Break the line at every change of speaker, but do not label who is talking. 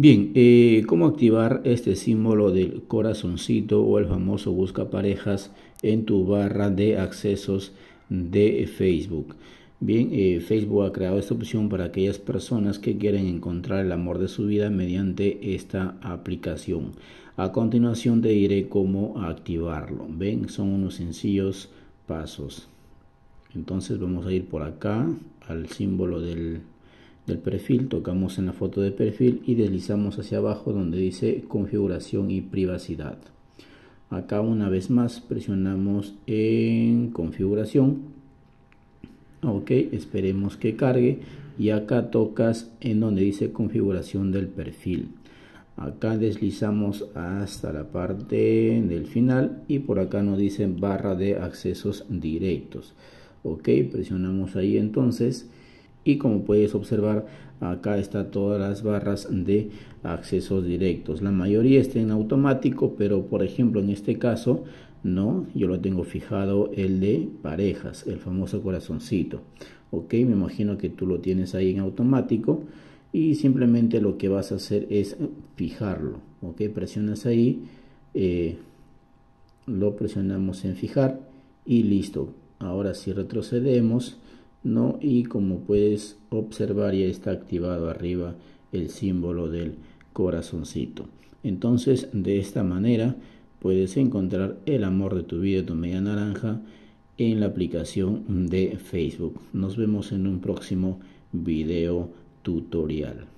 Bien, eh, ¿cómo activar este símbolo del corazoncito o el famoso busca parejas en tu barra de accesos de Facebook? Bien, eh, Facebook ha creado esta opción para aquellas personas que quieren encontrar el amor de su vida mediante esta aplicación. A continuación te diré cómo activarlo. Ven, son unos sencillos pasos. Entonces vamos a ir por acá al símbolo del del perfil, tocamos en la foto de perfil y deslizamos hacia abajo donde dice configuración y privacidad. Acá una vez más presionamos en configuración. Ok, esperemos que cargue y acá tocas en donde dice configuración del perfil. Acá deslizamos hasta la parte del final y por acá nos dice barra de accesos directos. Ok, presionamos ahí entonces y como puedes observar acá están todas las barras de accesos directos la mayoría está en automático pero por ejemplo en este caso no yo lo tengo fijado el de parejas el famoso corazoncito ok me imagino que tú lo tienes ahí en automático y simplemente lo que vas a hacer es fijarlo ok presionas ahí eh, lo presionamos en fijar y listo ahora si retrocedemos ¿no? Y como puedes observar ya está activado arriba el símbolo del corazoncito. Entonces de esta manera puedes encontrar el amor de tu vida, tu media naranja en la aplicación de Facebook. Nos vemos en un próximo video tutorial.